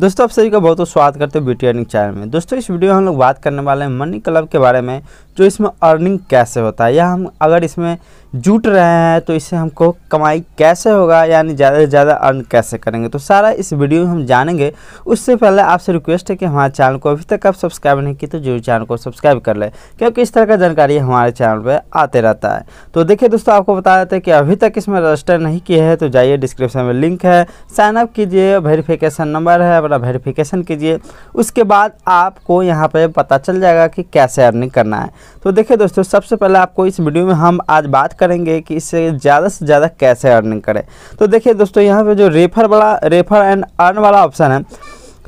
दोस्तों आप सभी का बहुत बहुत स्वागत करते हैं ब्यूटी अर्निंग चैनल में दोस्तों इस वीडियो में हम लोग बात करने वाले हैं मनी क्लब के बारे में जो इसमें अर्निंग कैसे होता है या हम अगर इसमें जुट रहे हैं तो इससे हमको कमाई कैसे होगा यानी ज़्यादा से ज़्यादा अर्न कैसे करेंगे तो सारा इस वीडियो में हम जानेंगे उससे पहले आपसे रिक्वेस्ट है कि हमारे चैनल को अभी तक आप सब्सक्राइब नहीं की तो जरूर चैनल को सब्सक्राइब कर लें क्योंकि इस तरह का जानकारी हमारे चैनल पर आते रहता है तो देखिए दोस्तों आपको बता देते हैं कि अभी तक इसमें रजिस्टर नहीं किए हैं तो जाइए डिस्क्रिप्शन में लिंक है साइनअप कीजिए वेरीफिकेशन नंबर है थोड़ा वेरिफिकेशन कीजिए उसके बाद आपको यहाँ पे पता चल जाएगा कि कैसे अर्निंग करना है तो देखिए दोस्तों सबसे पहले आपको इस वीडियो में हम आज बात करेंगे कि इससे ज़्यादा से ज़्यादा कैसे अर्निंग करें तो देखिए दोस्तों यहाँ पर जो रेफर वाला रेफर एंड अर्न वाला ऑप्शन है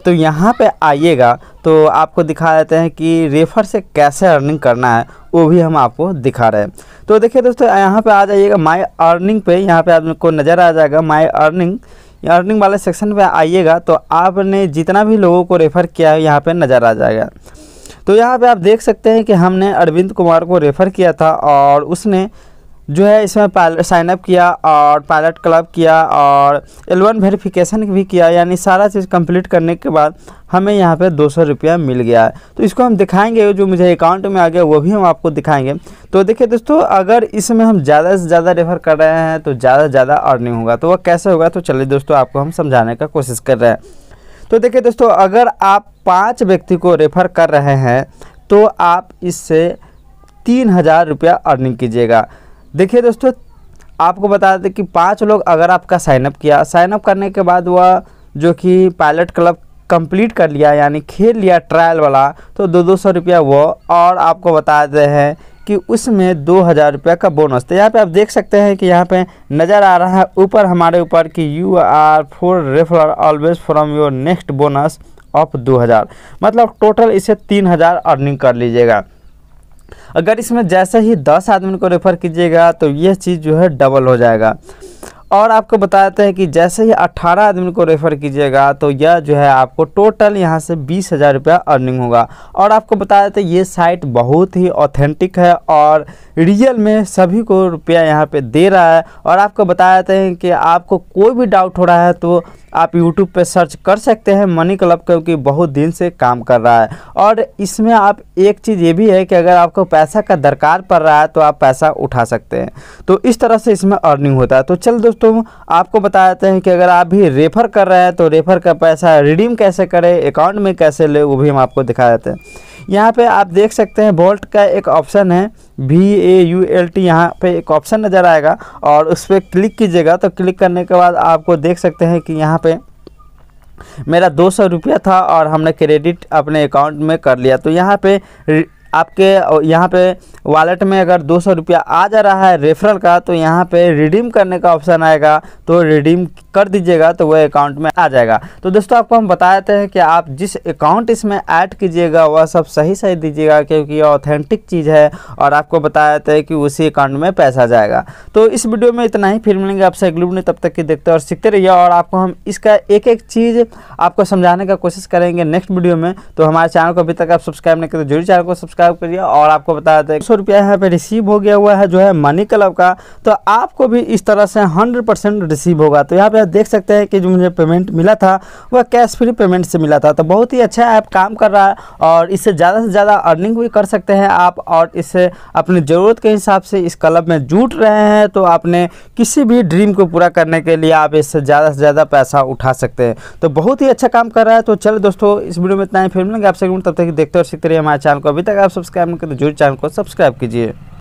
तो यहाँ पर आइएगा तो आपको दिखा देते हैं कि रेफर से कैसे अर्निंग करना है वो भी हम आपको दिखा रहे हैं तो देखिए दोस्तों यहाँ पे आ जाइएगा माय अर्निंग पे यहाँ पे आपको नज़र आ जाएगा माय अर्निंग अर्निंग वाले सेक्शन पे आइएगा तो आपने जितना भी लोगों को रेफ़र किया है यहाँ पर नज़र आ जाएगा तो यहाँ पे आप देख सकते हैं कि हमने अरविंद कुमार को रेफ़र किया था और उसने जो है इसमें साइनअप किया और पायलट क्लब किया और एल वन वेरीफिकेशन भी किया यानी सारा चीज़ कंप्लीट करने के बाद हमें यहाँ पे दो सौ रुपया मिल गया है तो इसको हम दिखाएंगे जो मुझे अकाउंट में आ गया वो भी हम आपको दिखाएंगे तो देखिए दोस्तों अगर इसमें हम ज़्यादा से ज़्यादा रेफर कर रहे हैं तो ज़्यादा से ज़्यादा अर्निंग होगा तो वह कैसे होगा तो चलिए दोस्तों आपको हम समझाने का कोशिश कर रहे हैं तो देखिए दोस्तों अगर आप पाँच व्यक्ति को रेफर कर रहे हैं तो आप इससे तीन हज़ार रुपया अर्निंग कीजिएगा देखिए दोस्तों आपको बता दें कि पाँच लोग अगर आपका साइनअप किया साइनअप करने के बाद वह जो कि पायलट क्लब कंप्लीट कर लिया यानी खेल लिया ट्रायल वाला तो दो दो सौ रुपया वो और आपको दे हैं कि उसमें दो हज़ार रुपये का बोनस तो यहाँ पे आप देख सकते हैं कि यहाँ पे नज़र आ रहा है ऊपर हमारे ऊपर कि you are for refer always from your next bonus of दो हज़ार मतलब टोटल इसे तीन हज़ार अर्निंग कर लीजिएगा अगर इसमें जैसे ही दस आदमी को रेफ़र कीजिएगा तो यह चीज़ जो है डबल हो जाएगा और आपको बताते हैं कि जैसे ही 18 आदमी को रेफ़र कीजिएगा तो यह जो है आपको टोटल यहाँ से बीस हज़ार रुपया अर्निंग होगा और आपको बता देते ये साइट बहुत ही ऑथेंटिक है और रियल में सभी को रुपया यहाँ पे दे रहा है और आपको बता देते हैं कि आपको कोई भी डाउट हो रहा है तो आप यूट्यूब पे सर्च कर सकते हैं मनी क्लब क्योंकि बहुत दिन से काम कर रहा है और इसमें आप एक चीज़ ये भी है कि अगर आपको पैसा का दरकार पड़ रहा है तो आप पैसा उठा सकते हैं तो इस तरह से इसमें अर्निंग होता है तो चल दोस्तों आपको बता देते हैं कि अगर आप भी रेफ़र कर रहे हैं तो रेफ़र का पैसा रिडीम कैसे करें अकाउंट में कैसे ले वो भी हम आपको दिखा देते हैं यहाँ पे आप देख सकते हैं बोल्ट का एक ऑप्शन है V A U L T यहाँ पर एक ऑप्शन नज़र आएगा और उस पर क्लिक कीजिएगा तो क्लिक करने के बाद आपको देख सकते हैं कि यहाँ पे मेरा दो सौ रुपया था और हमने क्रेडिट अपने अकाउंट में कर लिया तो यहाँ पे आपके यहाँ पे वॉलेट में अगर दो सौ रुपया आ जा रहा है रेफरल का तो यहाँ पे रिडीम करने का ऑप्शन आएगा तो रिडीम कर दीजिएगा तो वह अकाउंट में आ जाएगा तो दोस्तों आपको हम बता देते हैं कि आप जिस अकाउंट इसमें ऐड कीजिएगा वह सब सही सही दीजिएगा क्योंकि यह ऑथेंटिक चीज़ है और आपको बता देते हैं कि उसी अकाउंट में पैसा जाएगा तो इस वीडियो में इतना ही फिर मिलेंगे आपसे अगली वीडियो तब तक के देखते और सीखते रहिए और आपको हम इसका एक एक चीज़ आपको समझाने का कोशिश करेंगे नेक्स्ट वीडियो में तो हमारे चैनल को अभी तक आप सब्सक्राइब नहीं करें तो जरूर चैनल को सब्सक्राइब करिए और आपको बता देते हैं सौ रुपया यहाँ पे रिसीव हो गया हुआ है जो है मनी क्लब का तो आपको भी इस तरह से हंड्रेड परसेंट रिसीव होगा तो यहाँ पे आप देख सकते हैं कि जो मुझे पेमेंट मिला था वह कैश फ्री पेमेंट से मिला था तो बहुत ही अच्छा ऐप काम कर रहा है और इससे ज़्यादा से ज़्यादा अर्निंग भी कर सकते हैं आप और इससे अपनी ज़रूरत के हिसाब से इस क्लब में जुट रहे हैं तो आपने किसी भी ड्रीम को पूरा करने के लिए आप इससे ज़्यादा से ज़्यादा पैसा उठा सकते हैं तो बहुत ही अच्छा काम कर रहा है तो चलो दोस्तों इस वीडियो में इतना ही फिर मिलेंगे आपसे तब तक देखते और सीखते रहिए हमारे चैनल को अभी तक आप सब्सक्राइब नहीं करते तो जरूर चैनल को सब्सक्राइब सब्सक्राइब कीजिए